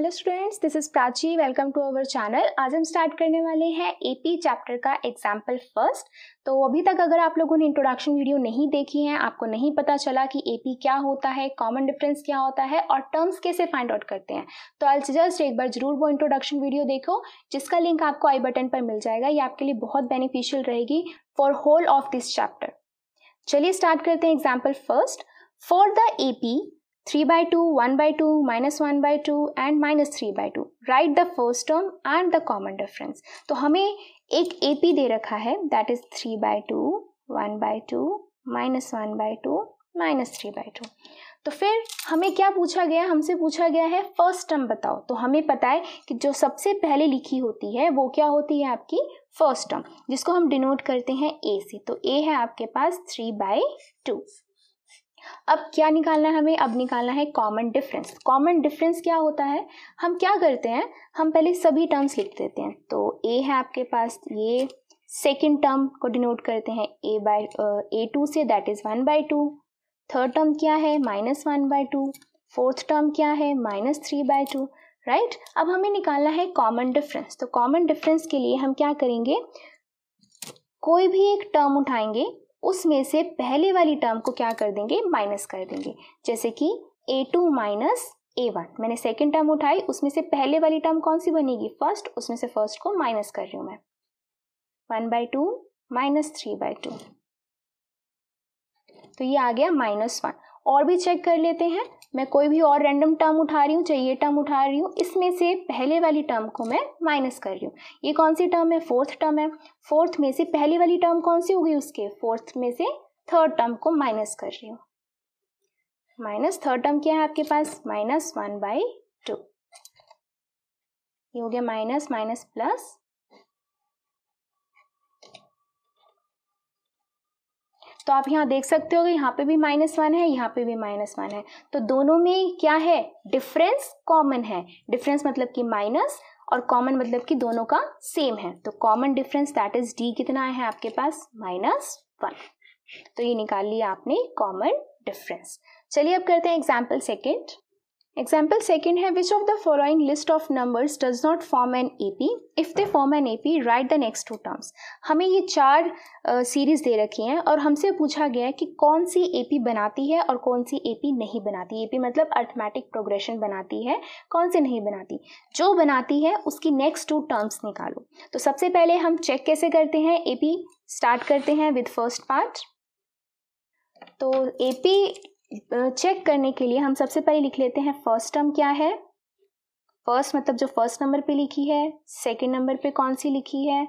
Hello students this is Prachi welcome to our channel आज हम start करने वाले हैं एपी चैप्टर का एग्जाम्पल फर्स्ट तो अभी तक अगर आप लोगों ने इंट्रोडक्शन वीडियो नहीं देखी है आपको नहीं पता चला कि एपी क्या होता है कॉमन डिफरेंस क्या होता है और टर्म्स कैसे फाइंड आउट करते हैं तो आई जस्ट एक बार जरूर वो इंट्रोडक्शन वीडियो देखो जिसका लिंक आपको आई बटन पर मिल जाएगा ये आपके लिए बहुत बेनिफिशियल रहेगी for whole of this chapter चलिए स्टार्ट करते हैं example first for the A 3 by 2, 1 by 2, minus 1 by 2 and minus 3 by 2. Write the first term and the common difference. तो हमें एक ए पी दे रखा है that is 3 by 2, 1 by 2, minus 1 by 2, minus 3 by 2. तो फिर हमें क्या पूछा गया हमसे पूछा गया है फर्स्ट टर्म बताओ तो हमें पता है कि जो सबसे पहले लिखी होती है वो क्या होती है आपकी फर्स्ट टर्म जिसको हम डिनोट करते हैं ए से तो ए है आपके पास थ्री बाई टू अब क्या निकालना है हमें अब निकालना है कॉमन डिफरेंस कॉमन डिफरेंस क्या होता है हम क्या करते हैं हम पहले सभी टर्म्स लिख देते हैं तो ए है आपके पास ये सेकेंड टर्म को डिनोट करते हैं ए बाई ए टू से that is one by two third term क्या है minus one by two fourth term क्या है minus three by two right अब हमें निकालना है कॉमन डिफरेंस तो कॉमन डिफरेंस के लिए हम क्या करेंगे कोई भी एक टर्म उठाएंगे उसमें से पहले वाली टर्म को क्या कर देंगे माइनस कर देंगे जैसे कि A two minus A one मैंने सेकेंड टर्म उठाई उसमें से पहले वाली टर्म कौन सी बनेगी फर्स्ट उसमें से फर्स्ट को माइनस कर रही हूँ मैं one by two minus three by two तो ये आ गया माइनस वन और भी चेक कर लेते हैं मैं कोई भी और रैंडम टर्म उठा रही हूँ चाहे ये टर्म उठा रही हूँ इसमें से पहले वाली टर्म को मैं माइनस कर रही हूँ ये कौन सी टर्म है फोर्थ टर्म है फोर्थ में से पहले वाली टर्म कौन सी होगी उसके फोर्थ में से थर्ड टर्म को माइनस कर रही हूँ माइनस थर्ड टर्म क्या है आपके पास माइनस वन बाई टू ये हो गया माइनस माइनस प्लस तो आप यहाँ देख सकते हो कि यहाँ पे भी माइनस वन है यहाँ पे भी माइनस वन है तो दोनों में क्या है डिफरेंस कॉमन है डिफरेंस मतलब कि माइनस और कॉमन मतलब कि दोनों का सेम है तो common difference that is D कितना है आपके पास माइनस वन तो ये निकाल लिया आपने कॉमन डिफरेंस चलिए अब करते हैं एग्जाम्पल सेकेंड Example second है which of the following list of numbers does not form an AP? If they form an AP, write the next two terms. हमें ये चार सीरीज uh, दे रखी हैं और हमसे पूछा गया है कि कौन सी AP बनाती है और कौन सी AP नहीं बनाती AP मतलब अर्थमेटिक प्रोग्रेशन बनाती है कौन सी नहीं बनाती जो बनाती है उसकी नेक्स्ट टू टर्म्स निकालो तो सबसे पहले हम चेक कैसे करते हैं AP स्टार्ट करते हैं विद फर्स्ट पार्ट तो ए पी चेक करने के लिए हम सबसे पहले लिख लेते हैं फर्स्ट टर्म क्या है फर्स्ट मतलब जो फर्स्ट नंबर पे लिखी है सेकंड नंबर पे कौन सी लिखी है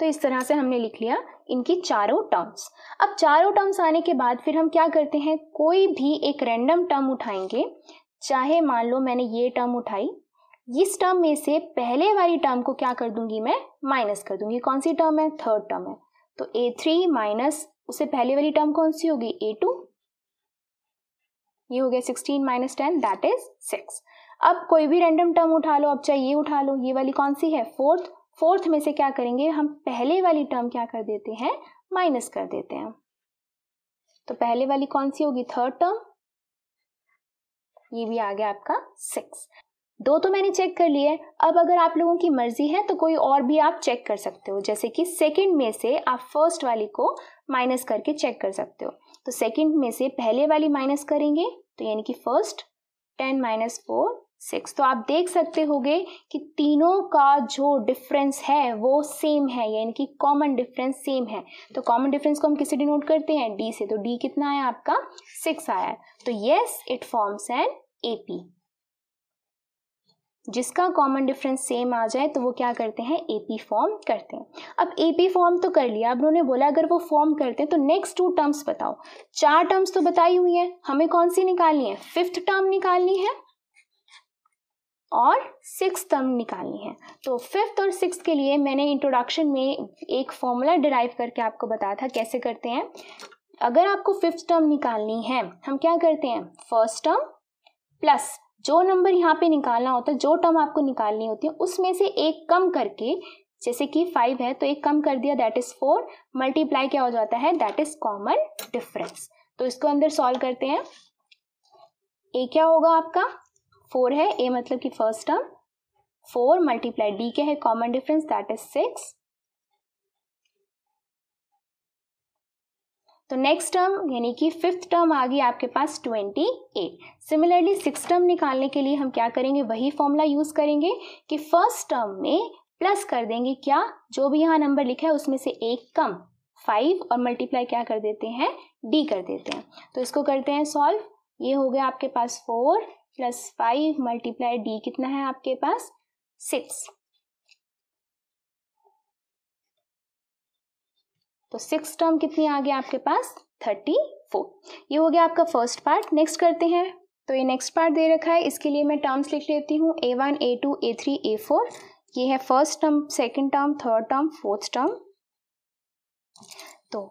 तो इस तरह से हमने लिख लिया इनकी चारों टर्म्स अब चारों टर्म्स आने के बाद फिर हम क्या करते हैं कोई भी एक रैंडम टर्म उठाएंगे चाहे मान लो मैंने ये टर्म उठाई इस टर्म में से पहले वाली टर्म को क्या कर दूंगी मैं माइनस कर दूंगी कौन सी टर्म है थर्ड टर्म है तो ए थ्री माइनस उससे पहले वाली टर्म कौन सी होगी ए टू ये हो गया sixteen minus ten that is six अब कोई भी रैंडम टर्म उठा लो अब चाहे ये उठा लो ये वाली कौन सी है फोर्थ फोर्थ में से क्या करेंगे हम पहले वाली टर्म क्या कर देते हैं माइनस कर देते हैं तो पहले वाली कौन सी होगी थर्ड टर्म ये भी आ गया आपका सिक्स दो तो मैंने चेक कर लिए अब अगर आप लोगों की मर्जी है तो कोई और भी आप चेक कर सकते हो जैसे कि सेकंड में से आप फर्स्ट वाली को माइनस करके चेक कर सकते हो तो सेकंड में से पहले वाली माइनस करेंगे तो यानी कि first ten minus four six तो आप देख सकते होगे कि तीनों का जो डिफरेंस है वो सेम है यानी कि कॉमन डिफरेंस सेम है तो कॉमन डिफरेंस को हम किसे डिनोट करते हैं डी से तो डी कितना आया आपका सिक्स आया तो yes it forms an A P जिसका कॉमन डिफरेंस सेम आ जाए तो वो क्या करते हैं एपी फॉर्म करते हैं अब एपी फॉर्म तो कर लिया अब उन्होंने बोला अगर वो फॉर्म करते हैं तो नेक्स्ट टू टर्म्स बताओ चार टर्म्स तो बताई हुई है हमें कौन सी निकालनी है फिफ्थ टर्म निकालनी है और सिक्स टर्म निकालनी है तो फिफ्थ और सिक्स के लिए मैंने इंट्रोडक्शन में एक फॉर्मूला डिराइव करके आपको बताया था कैसे करते हैं अगर आपको फिफ्थ टर्म निकालनी है हम क्या करते हैं फर्स्ट टर्म प्लस जो नंबर यहाँ पे निकालना होता है जो टर्म आपको निकालनी होती है उसमें से एक कम करके जैसे कि फाइव है तो एक कम कर दिया दैट इज फोर मल्टीप्लाई क्या हो जाता है दैट इज कॉमन डिफरेंस तो इसको अंदर सॉल्व करते हैं ए क्या होगा आपका फोर है ए मतलब कि first term four multiply D क्या है common difference that is six तो नेक्स्ट टर्म यानी कि फिफ्थ टर्म आ गई आपके पास twenty eight similarly six term निकालने के लिए हम क्या करेंगे वही फॉर्मूला यूज़ करेंगे कि फर्स्ट टर्म में प्लस कर देंगे क्या जो भी यहाँ नंबर लिखा है उसमें से एक कम फाइव और मल्टीप्लाई क्या कर देते हैं डी कर देते हैं तो इसको करते हैं सॉल्व ये हो गया आपके पास four plus five multiply D कितना है आपके पास सिक्स तो सिक्स टर्म कितनी आ गया आपके पास थर्टी फोर ये हो गया आपका फर्स्ट पार्ट नेक्स्ट करते हैं तो ये नेक्स्ट पार्ट दे रखा है इसके लिए मैं टर्म्स लिख लेती हूँ A one A two A three A four ये है first term second term third term fourth term तो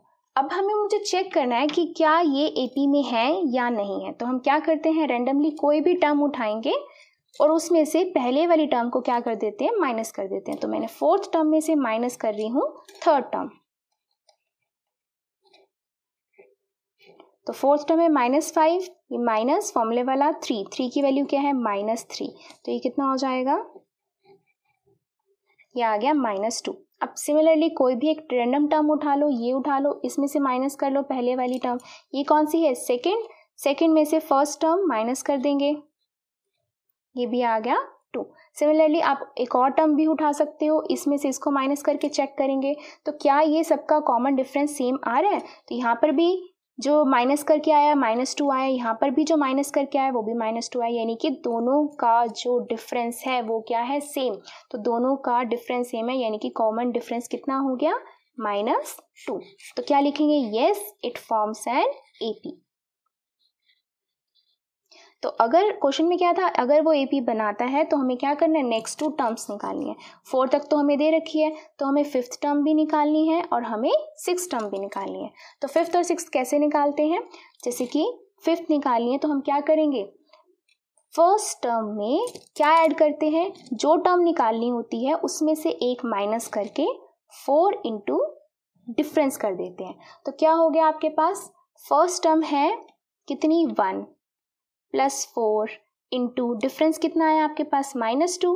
अब हमें मुझे चेक करना है कि क्या ये एपी में है या नहीं है तो हम क्या करते हैं रेंडमली कोई भी टर्म उठाएंगे और उसमें से पहले वाली टर्म को क्या कर देते हैं माइनस कर देते हैं तो मैंने फोर्थ टर्म में से माइनस कर रही हूँ थर्ड टर्म तो फोर्थ टर्म है माइनस फाइव ये माइनस फॉर्मूले वाला थ्री थ्री की वैल्यू क्या है माइनस थ्री तो ये कितना हो जाएगा ये आ गया माइनस टू अब सिमिलरली कोई भी एक रेंडम टर्म उठा लो ये उठा लो इसमें से माइनस कर लो पहले वाली टर्म ये कौन सी है सेकेंड सेकेंड में से फर्स्ट टर्म माइनस कर देंगे ये भी आ गया टू सिमिलरली आप एक और टर्म भी उठा सकते हो इसमें से इसको माइनस करके चेक करेंगे तो क्या ये सबका कॉमन डिफरेंस सेम आ रहा है तो यहाँ पर भी जो माइनस करके आया माइनस टू आया यहाँ पर भी जो माइनस करके आया वो भी माइनस टू आया यानी कि दोनों का जो डिफरेंस है वो क्या है सेम तो दोनों का डिफरेंस सेम है यानी कि कॉमन डिफरेंस कितना हो गया माइनस टू तो क्या लिखेंगे yes it forms an A P तो अगर क्वेश्चन में क्या था अगर वो ए पी बनाता है तो हमें क्या करना है नेक्स्ट टू टर्म्स निकालनी है फोर तक तो हमें दे रखी है तो हमें फिफ्थ टर्म भी निकालनी है और हमें सिक्स टर्म भी निकालनी है तो फिफ्थ और सिक्स कैसे निकालते हैं जैसे कि फिफ्थ निकालनी है तो हम क्या करेंगे फर्स्ट टर्म में क्या ऐड करते हैं जो टर्म निकालनी होती है उसमें से एक माइनस करके फोर इंटू डिफ्रेंस कर देते हैं तो क्या हो गया आपके पास फर्स्ट टर्म है कितनी one plus four into difference कितना आया आपके पास माइनस टू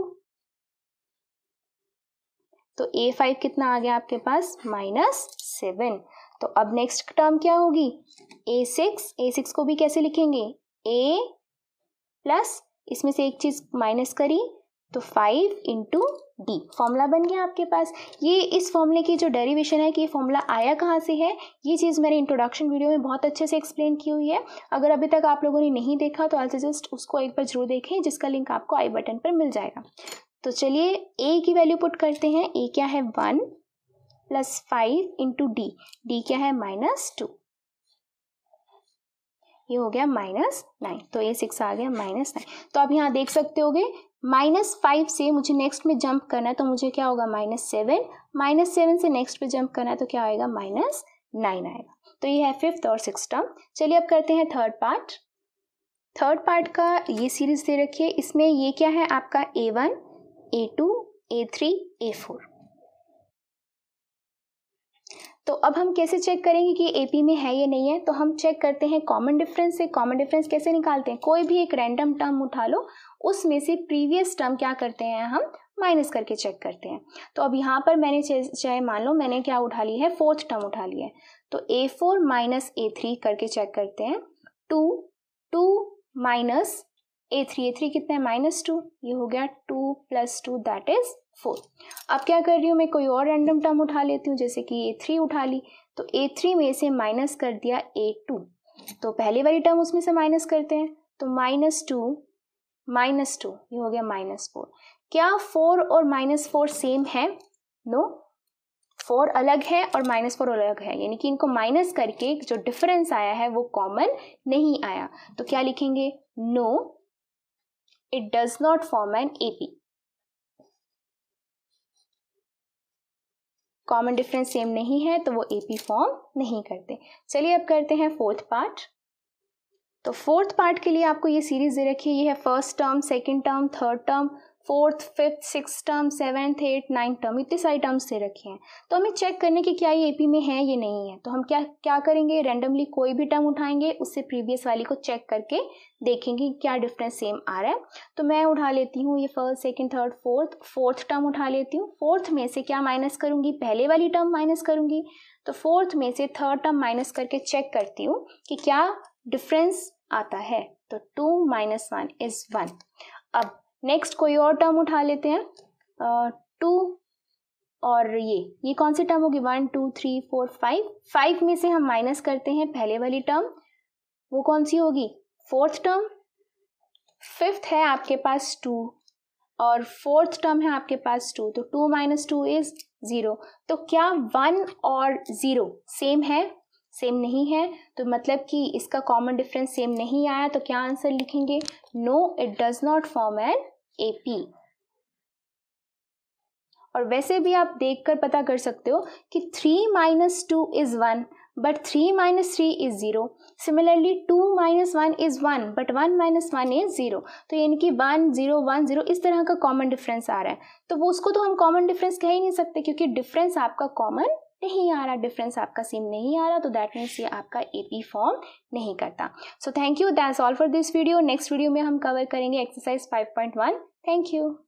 तो ए फाइव कितना आ गया आपके पास माइनस सेवन तो अब नेक्स्ट टर्म क्या होगी ए सिक्स ए सिक्स को भी कैसे लिखेंगे ए प्लस इसमें से एक चीज माइनस करी तो फाइव इंटू डी फॉर्मूला बन गया आपके पास ये इस फॉर्मूले की जो डेरिवेशन है कि ये फॉर्मूला आया कहाँ से है ये चीज़ मैंने इंट्रोडक्शन वीडियो में बहुत अच्छे से एक्सप्लेन की हुई है अगर अभी तक आप लोगों ने नहीं देखा तो आल सजेस्ट उसको एक बार जरूर देखें जिसका लिंक आपको आई बटन पर मिल जाएगा तो चलिए ए की वैल्यू पुट करते हैं ए क्या है one plus five into d d क्या है माइनस टू ये हो गया माइनस नाइन तो ये सिक्स आ गया माइनस नाइन तो आप यहाँ देख सकते होगे माइनस फाइव से मुझे नेक्स्ट में जंप करना है तो मुझे क्या होगा माइनस सेवन माइनस सेवन से नेक्स्ट पे जंप करना है तो क्या आएगा माइनस नाइन आएगा तो ये है फिफ्थ और सिक्स टर्म चलिए अब करते हैं थर्ड पार्ट थर्ड पार्ट का ये सीरीज दे रखिए इसमें ये क्या है आपका a one A two A three A four तो अब हम कैसे चेक करेंगे कि पी में है या नहीं है तो हम चेक करते हैं कॉमन डिफरेंस से कॉमन डिफरेंस कैसे निकालते हैं कोई भी एक रैंडम टर्म उठा लो उसमें से प्रीवियस टर्म क्या करते हैं हम माइनस करके चेक करते हैं तो अब यहाँ पर मैंने चाहे मान लो मैंने क्या उठा ली है फोर्थ टर्म उठा ली है तो a four minus a three करके चेक करते हैं two two minus a three a three कितना है माइनस टू ये हो गया two plus two that is four अब क्या कर रही हूँ मैं कोई और रैंडम टर्म उठा लेती हूँ जैसे कि ए थ्री उठा ली तो ए थ्री में से माइनस कर दिया ए टू तो पहले वाली टर्म उसमें से माइनस करते हैं तो माइनस टू माइनस टू ये हो गया माइनस फोर क्या फोर और माइनस फोर सेम है नो फोर अलग है और माइनस फोर अलग है यानी कि इनको माइनस करके जो डिफरेंस आया है वो कॉमन नहीं आया तो क्या लिखेंगे no it does not form an A P common difference same नहीं है तो वो एपी फॉर्म नहीं करते चलिए अब करते हैं फोर्थ पार्ट तो फोर्थ पार्ट के लिए आपको ये सीरीज दे रखी है ये है first term second term third term fourth fifth six term seventh eight ninth term इतने सारे टर्म्स दे रखे हैं तो हमें चेक करने की क्या ये एपी में है ये नहीं है तो हम क्या क्या करेंगे रैंडमली कोई भी टर्म उठाएंगे उससे प्रीवियस वाली को चेक करके देखेंगे क्या डिफरेंस सेम आ रहा है तो मैं उठा लेती हूँ ये first second third fourth fourth term उठा लेती हूँ फोर्थ में से क्या माइनस करूँगी पहले वाली टर्म माइनस करूँगी तो फोर्थ में से थर्ड टर्म माइनस करके चेक करती हूँ कि क्या डिफरेंस आता है तो two minus one is one अब नेक्स्ट कोई और टर्म उठा लेते हैं टू और ये ये कौन सी टर्म होगी one two three four five five में से हम माइनस करते हैं पहले वाली टर्म वो कौन सी होगी फोर्थ टर्म फिफ्थ है आपके पास टू और फोर्थ टर्म है आपके पास टू तो two minus two is zero तो क्या वन और ज़ीरो सेम है सेम नहीं है तो मतलब कि इसका कॉमन डिफरेंस सेम नहीं आया तो क्या आंसर लिखेंगे no it does not form an A P और वैसे भी आप देख कर पता कर सकते हो कि three minus two is one but three minus three is zero similarly two minus one is one but one minus one is zero तो यानी कि वन ज़ीरो वन ज़ीरो इस तरह का कॉमन डिफरेंस आ रहा है तो वो उसको तो हम कॉमन डिफरेंस कह ही नहीं सकते क्योंकि डिफरेंस आपका कॉमन नहीं आ रहा डिफरेंस आपका सेम नहीं आ रहा तो दैट मीन्स ये आपका ए पी फॉर्म नहीं करता so thank you that's all for this video next video में हम कवर करेंगे exercise five point one thank you